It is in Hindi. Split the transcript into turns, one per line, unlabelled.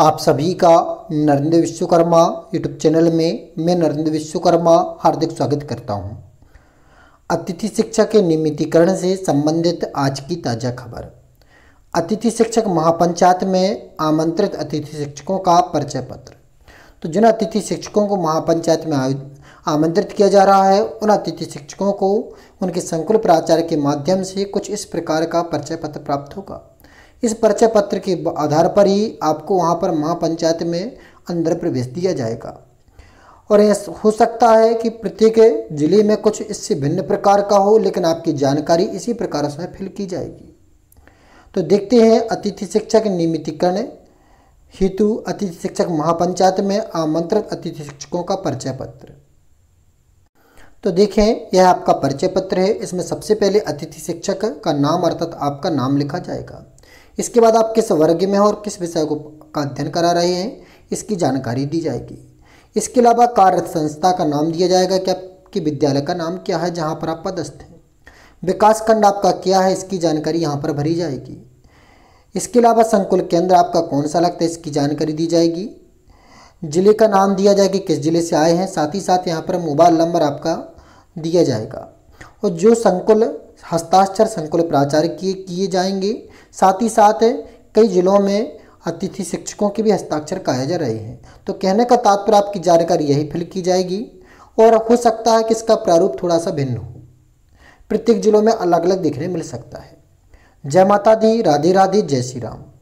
आप सभी का नरेंद्र विश्वकर्मा यूट्यूब चैनल में मैं नरेंद्र विश्वकर्मा हार्दिक स्वागत करता हूं। अतिथि शिक्षक के नियमितीकरण से संबंधित आज की ताज़ा खबर अतिथि शिक्षक महापंचायत में आमंत्रित अतिथि शिक्षकों का परिचय पत्र तो जिन अतिथि शिक्षकों को महापंचायत में आमंत्रित किया जा रहा है उन अतिथि शिक्षकों को उनके संकुल प्राचार्य के माध्यम से कुछ इस प्रकार का परिचय पत्र प्राप्त होगा इस परिचय पत्र के आधार पर ही आपको वहाँ पर महापंचायत में अंदर प्रवेश दिया जाएगा और यह हो सकता है कि प्रत्येक जिले में कुछ इससे भिन्न प्रकार का हो लेकिन आपकी जानकारी इसी प्रकार से फिल की जाएगी तो देखते हैं अतिथि शिक्षक नियमितीकरण हेतु अतिथि शिक्षक महापंचायत में आमंत्रित अतिथि शिक्षकों का परिचय पत्र तो देखें यह आपका परिचय पत्र है इसमें सबसे पहले अतिथि शिक्षक का नाम अर्थात आपका नाम लिखा जाएगा इसके बाद आप किस वर्ग में हो और किस विषय को का अध्ययन करा रहे हैं इसकी जानकारी दी जाएगी इसके अलावा कार्य संस्था का नाम दिया जाएगा कि आपके विद्यालय का नाम क्या है जहाँ पर आप पदस्थ हैं विकासखंड आपका क्या है इसकी जानकारी यहाँ पर भरी जाएगी इसके अलावा संकुल केंद्र आपका कौन सा लगता है इसकी जानकारी दी जाएगी जिले का नाम दिया जाएगा कि किस जिले से आए हैं साथ ही साथ यहाँ पर मोबाइल नंबर आपका दिया जाएगा और जो संकुल हस्ताक्षर संकुल प्राचार्य किए किए जाएंगे साथ ही साथ कई जिलों में अतिथि शिक्षकों के भी हस्ताक्षर कराए जा रहे हैं तो कहने का तात्पर्य आपकी जानकारी यही फिल की जाएगी और हो सकता है कि इसका प्रारूप थोड़ा सा भिन्न हो प्रत्येक जिलों में अलग अलग देखने मिल सकता है जय माता दी राधे राधे जय श्री राम